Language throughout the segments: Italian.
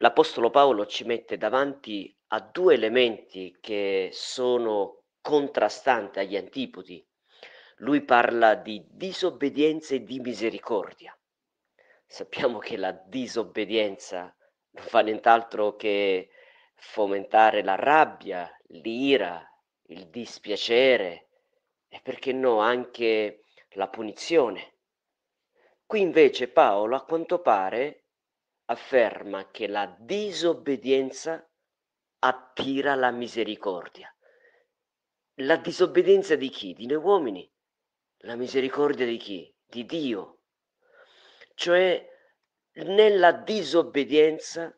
l'Apostolo Paolo ci mette davanti a due elementi che sono contrastanti agli antipodi. Lui parla di disobbedienza e di misericordia. Sappiamo che la disobbedienza non fa nient'altro che fomentare la rabbia, l'ira, il dispiacere e perché no anche la punizione. Qui invece Paolo a quanto pare afferma che la disobbedienza attira la misericordia. La disobbedienza di chi? Di noi uomini. La misericordia di chi? Di Dio. Cioè, nella disobbedienza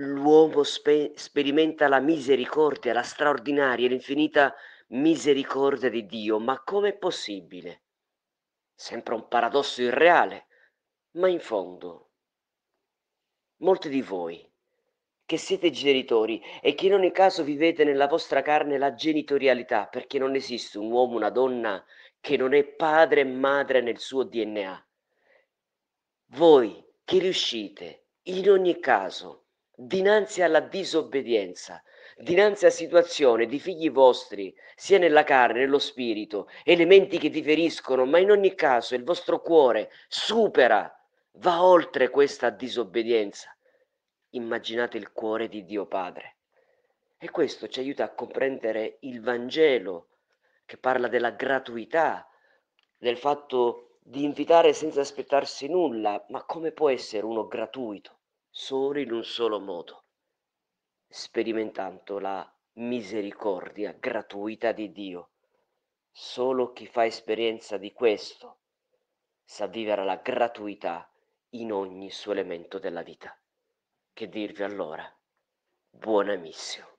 l'uomo spe- sperimenta la misericordia, la straordinaria e l'infinita misericordia di Dio. Ma com'è possibile? Sempre un paradosso irreale, ma in fondo molti di voi che siete genitori e che in ogni caso vivete nella vostra carne la genitorialità, perché non esiste un uomo, una donna che non è padre e madre nel suo DNA. Voi che riuscite in ogni caso dinanzi alla disobbedienza, dinanzi a situazioni di figli vostri, sia nella carne, nello spirito, elementi che vi feriscono, ma in ogni caso il vostro cuore supera va oltre questa disobbedienza. Immaginate il cuore di Dio Padre. E questo ci aiuta a comprendere il Vangelo che parla della gratuità, del fatto di invitare senza aspettarsi nulla, ma come può essere uno gratuito? Solo in un solo modo, sperimentando la misericordia gratuita di Dio. Solo chi fa esperienza di questo sa vivere la gratuità in ogni suo elemento della vita. Che dirvi allora? Buona missione.